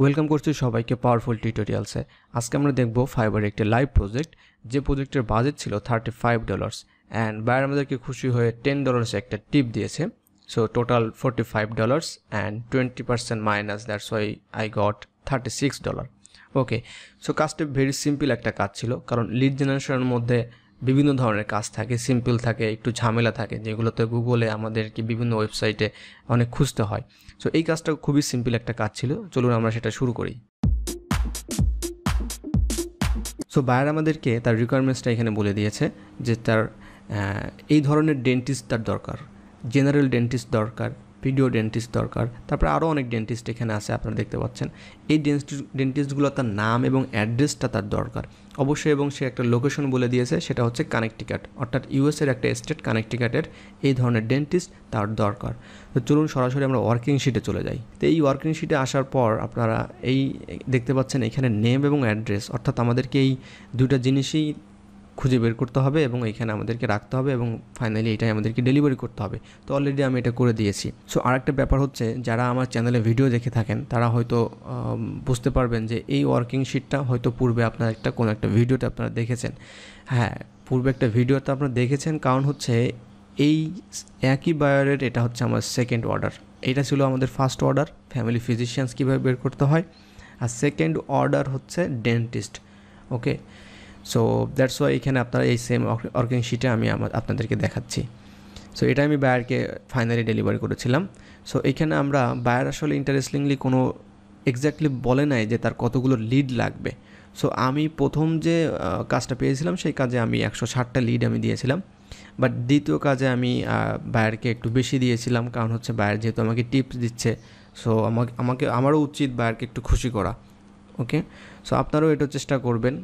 welcome করছি সবাইকে powerful টিউটোরিয়ালসে আজকে আমরা দেখব ফাইবার একটি লাইভ প্রজেক্ট যে প্রজেক্টের বাজেট ছিল thirty five dollars and buyer আমাদেরকে খুশি হয়ে টেন ডলার্স একটা টিপ দিয়েছে so total forty five dollars and twenty percent minus that's why I got thirty six dollar okay so কাজটা ভেরি সিম্পল একটা কাজ ছিল কারণ লিড জেনারেশনের মধ্যে বিভিন্ন ধরনের কাজ থাকে সিম্পল থাকে একটু ঝামেলা থাকে যেগুলোতে গুগলে আমাদেরকে বিভিন্ন ওয়েবসাইটে অনেক খুঁজতে হয় সো এই কাজটা খুবই সিম্পল একটা কাজ ছিল চলুন আমরা সেটা শুরু করি সো বায়ার আমাদেরকে তার রিকোয়ারমেন্টসটা এখানে বলে দিয়েছে যে তার এই ধরনের ডেন্টিস্ট তার দরকার জেনারেল ডেন্টিস্ট দরকার ভিডিও ডেন্টিস্ট দরকার তারপরে আরও অনেক ডেন্টিস্ট এখানে আছে আপনারা দেখতে পাচ্ছেন এই ডেন্টিস্ট ডেন্টিস্টগুলো তার নাম এবং অ্যাড্রেসটা তার দরকার অবশ্যই এবং সে একটা লোকেশন বলে দিয়েছে সেটা হচ্ছে কানেকটিকাট অর্থাৎ ইউএসের একটা স্টেট কানেকটিকাটের এই ধরনের ডেন্টিস্ট তার দরকার তো চলুন সরাসরি আমরা ওয়ার্কিং শিটে চলে যাই তো এই ওয়ার্কিং শিটে আসার পর আপনারা এই দেখতে পাচ্ছেন এখানে নেম এবং অ্যাড্রেস অর্থাৎ আমাদেরকে এই দুটা জিনিসই খুঁজে বের করতে হবে এবং এখানে আমাদেরকে রাখতে হবে এবং ফাইনালি এটাই আমাদেরকে ডেলিভারি করতে হবে তো অলরেডি আমি এটা করে দিয়েছি সো আরেকটা ব্যাপার হচ্ছে যারা আমার চ্যানেলে ভিডিও দেখে থাকেন তারা হয়তো বুঝতে পারবেন যে এই ওয়ার্কিং শিটটা হয়তো পূর্বে আপনার একটা কোনো একটা ভিডিওতে আপনারা দেখেছেন হ্যাঁ পূর্বে একটা ভিডিওতে আপনারা দেখেছেন কারণ হচ্ছে এই একই বায়ারের এটা হচ্ছে আমার সেকেন্ড অর্ডার এটা ছিল আমাদের ফার্স্ট অর্ডার ফ্যামিলি ফিজিশিয়ানস কীভাবে বের করতে হয় আর সেকেন্ড অর্ডার হচ্ছে dentist okay so that's why এখানে আপনারা এই সেম অর্কিং শিটে আমি আপনাদেরকে দেখাচ্ছি সো এটা আমি বায়ারকে ফাইনালি ডেলিভারি করেছিলাম সো এখানে আমরা বায়ার আসলে ইন্টারেস্টিংলি কোনো এক্স্যাক্টলি বলে নাই যে তার কতগুলো লিড লাগবে সো আমি প্রথম যে কাজটা পেয়েছিলাম সেই কাজে আমি একশো ষাটটা লিড আমি দিয়েছিলাম বাট দ্বিতীয় কাজে আমি বায়ারকে একটু বেশি দিয়েছিলাম কারণ হচ্ছে বায়ার যেহেতু আমাকে টিপস দিচ্ছে সো আমাকে আমাকে আমারও উচিত বায়ারকে একটু খুশি করা ওকে সো আপনারাও এটা চেষ্টা করবেন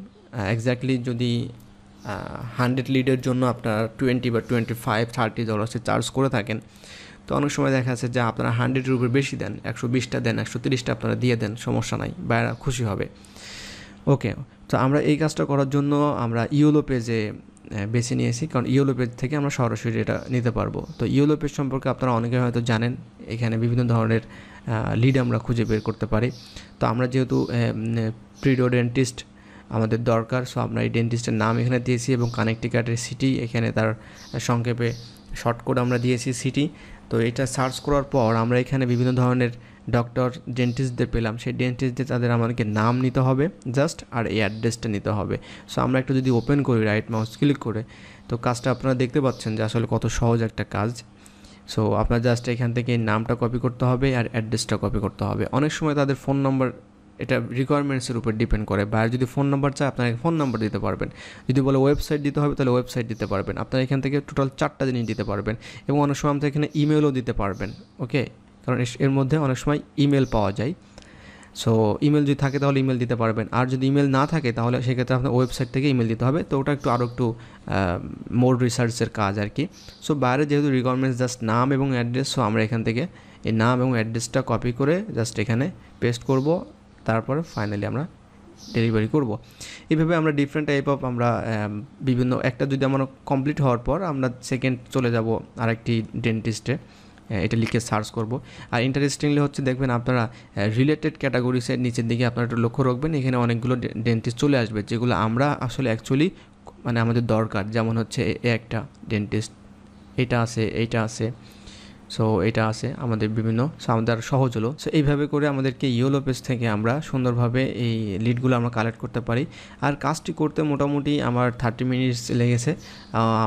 এক্স্যাক্টলি যদি হান্ড্রেড লিডের জন্য আপনার টোয়েন্টি বা টোয়েন্টি ফাইভ থার্টি ডলার্সে চার্জ করে থাকেন তো অনেক সময় দেখা যাচ্ছে যে আপনারা হান্ড্রেডের উপরে বেশি দেন একশো বিশটা দেন একশো তিরিশটা আপনারা দিয়ে দেন সমস্যা নাই বাইরা খুশি হবে ওকে তো আমরা এই কাজটা করার জন্য আমরা ইউলো পেজে বেছে নিয়েছি কারণ ইউলো পেজ থেকে আমরা সরাসরি এটা নিতে পারবো তো ইউলো পেজ সম্পর্কে আপনারা অনেকে হয়তো জানেন এখানে বিভিন্ন ধরনের লিড আমরা খুঁজে বের করতে পারি তো আমরা যেহেতু প্রিডোডেন্টিস্ট আমাদের দরকার সো আমরা এই ডেন্টিস্টের নাম এখানে দিয়েছি এবং কানেকটিকাটের সিটি এখানে তার সংক্ষেপে শর্ট কোড আমরা দিয়েছি সিটি তো এটা সার্চ করার পর আমরা এখানে বিভিন্ন ধরনের ডক্টর ডেন্টিস্টদের পেলাম সেই ডেন্টিস্টদের তাদের আমাদেরকে নাম নিতে হবে জাস্ট আর এই অ্যাড্রেসটা নিতে হবে সো আমরা একটু যদি ওপেন করি রাইট মাউস ক্লিক করে তো কাজটা আপনারা দেখতে পাচ্ছেন যে আসলে কত সহজ একটা কাজ সো আপনার জাস্ট এখান থেকে নামটা কপি করতে হবে আর অ্যাড্রেসটা কপি করতে হবে অনেক সময় তাদের ফোন নম্বর এটা রিকোয়ারমেন্টসের উপর ডিপেন্ড করে বা যদি ফোন নাম্বার চায় আপনাকে ফোন নাম্বার দিতে পারবেন যদি বলে ওয়েবসাইট দিতে হবে তাহলে ওয়েবসাইট দিতে পারবেন আপনারা এখান থেকে টোটাল চারটা জিনিস দিতে পারবেন এবং অনেক সময় আমাদের এখানে ইমেলও দিতে পারবেন ওকে কারণ এর মধ্যে অনেক সময় ইমেল পাওয়া যায় সো ইমেল যদি থাকে তাহলে ইমেল দিতে পারবেন আর যদি ইমেল না থাকে তাহলে সেক্ষেত্রে আপনার ওয়েবসাইট থেকে ইমেল দিতে হবে তো ওটা একটু আরও একটু মোর রিসার্চের কাজ আর কি সো বাইরে যেহেতু রিকোয়ারমেন্টস জাস্ট নাম এবং অ্যাড্রেস সো আমরা এখান থেকে এই নাম এবং অ্যাড্রেসটা কপি করে জাস্ট এখানে পেস্ট করব তারপর ফাইনালি আমরা ডেলিভারি করব এইভাবে আমরা ডিফারেন্ট টাইপ অফ আমরা um, বিভিন্ন একটা যদি আমার কমপ্লিট হওয়ার পর আমরা সেকেন্ড চলে যাব আরেকটি ডেন্টিস্টে এটা লিখে সার্চ করব আর ইন্টারেস্টিংলি হচ্ছে দেখবেন আপনারা রিলেটেড ক্যাটাগরিসের নিচের দিকে আপনারা একটু লক্ষ্য রাখবেন এখানে অনেকগুলো ডেন্টিস্ট চলে আসবে যেগুলো আমরা আসলে অ্যাকচুয়ালি মানে আমাদের দরকার যেমন হচ্ছে এ একটা ডেন্টিস্ট এটা আছে এইটা আছে সো এটা আছে আমাদের বিভিন্ন সামদার সহজ হলো সো এইভাবে করে আমাদেরকে ইয়েলো পেজ থেকে আমরা সুন্দরভাবে এই লিডগুলো আমরা কালেক্ট করতে পারি আর কাজটি করতে মোটামুটি আমার থার্টি মিনিটস লেগেছে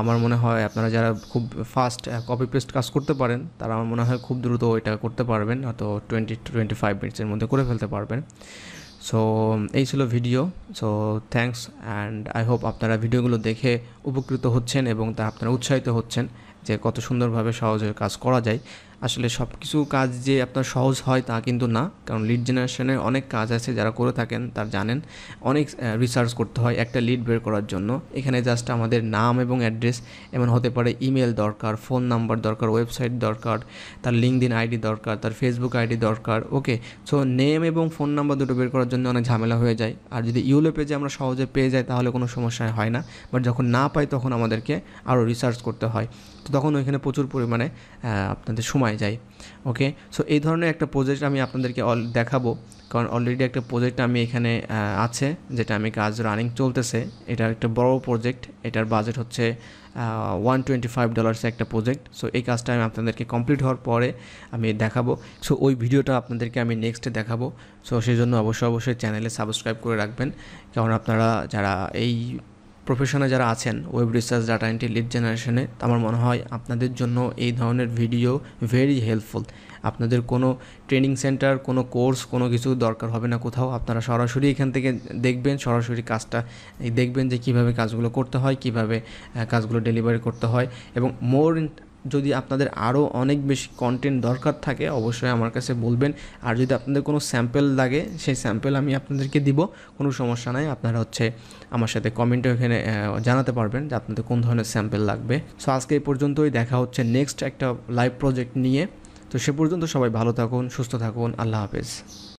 আমার মনে হয় আপনারা যারা খুব ফাস্ট কপি পেস্ট কাজ করতে পারেন তারা আমার মনে হয় খুব দ্রুত এটা করতে পারবেন অত টোয়েন্টি টোয়েন্টি ফাইভ মিনিটসের মধ্যে করে ফেলতে পারবেন সো এই ছিল video so thanks and I hope আপনারা ভিডিওগুলো দেখে উপকৃত হচ্ছেন এবং তা আপনারা উৎসাহিত হচ্ছেন যে কত সুন্দরভাবে সহজে কাজ করা যায় আসলে সব কিছু কাজ যে আপনার সহজ হয় তা কিন্তু না কারণ লিড জেনারেশনের অনেক কাজ আছে যারা করে থাকেন তার জানেন অনেক রিসার্চ করতে হয় একটা লিড বের করার জন্য এখানে জাস্ট আমাদের নাম এবং অ্যাড্রেস এমন হতে পারে ইমেল দরকার ফোন নাম্বার দরকার ওয়েবসাইট দরকার তার লিঙ্কদিন আইডি দরকার তার ফেসবুক আইডি দরকার ওকে সো নেম এবং ফোন নাম্বার দুটো বের করার জন্য অনেক ঝামেলা হয়ে যায় আর যদি ইউলো পেজে আমরা সহজে পেয়ে যাই তাহলে কোনো সমস্যা হয় না বাট যখন না পাই তখন আমাদেরকে আরও রিসার্চ করতে হয় তো তখন ওইখানে প্রচুর পরিমাণে আপনাদের সময় যায় ওকে সো এই ধরনের একটা প্রজেক্ট আমি আপনাদেরকে অল দেখাবো কারণ অলরেডি একটা প্রজেক্ট আমি এখানে আছে যেটা আমি কাজ রানিং চলতেছে এটা একটা বড় প্রজেক্ট এটার বাজেট হচ্ছে ওয়ান টোয়েন্টি ফাইভ ডলার্সের একটা প্রজেক্ট সো এই কাজটা আমি আপনাদেরকে কমপ্লিট হওয়ার পরে আমি দেখাবো সো ওই ভিডিওটা আপনাদেরকে আমি নেক্সটে দেখাবো সো সেই জন্য অবশ্যই অবশ্যই চ্যানেলে সাবস্ক্রাইব করে রাখবেন কারণ আপনারা যারা এই প্রফেশনে যারা আছেন web research data entry lead জেনারেশনে আমার মনে হয় আপনাদের জন্য এই ধরনের ভিডিও ভেরি হেল্পফুল আপনাদের কোনো ট্রেনিং সেন্টার কোনো কোর্স কোনো কিছু দরকার হবে না কোথাও আপনারা সরাসরি এখান থেকে দেখবেন সরাসরি কাজটা দেখবেন যে কিভাবে কাজগুলো করতে হয় কিভাবে কাজগুলো ডেলিভারি করতে হয় এবং মোর যদি আপনাদের আরও অনেক বেশি কন্টেন্ট দরকার থাকে অবশ্যই আমার কাছে বলবেন আর যদি আপনাদের কোনো স্যাম্পেল লাগে সেই স্যাম্পেল আমি আপনাদেরকে দিব কোনো সমস্যা নাই আপনারা হচ্ছে আমার সাথে কমেন্টে ওখানে জানাতে পারবেন যে আপনাদের কোন ধরনের স্যাম্পেল লাগবে সো আজকে এই পর্যন্তই দেখা হচ্ছে নেক্সট একটা লাইভ প্রজেক্ট নিয়ে তো সে পর্যন্ত সবাই ভালো থাকুন সুস্থ থাকুন আল্লাহ হাফেজ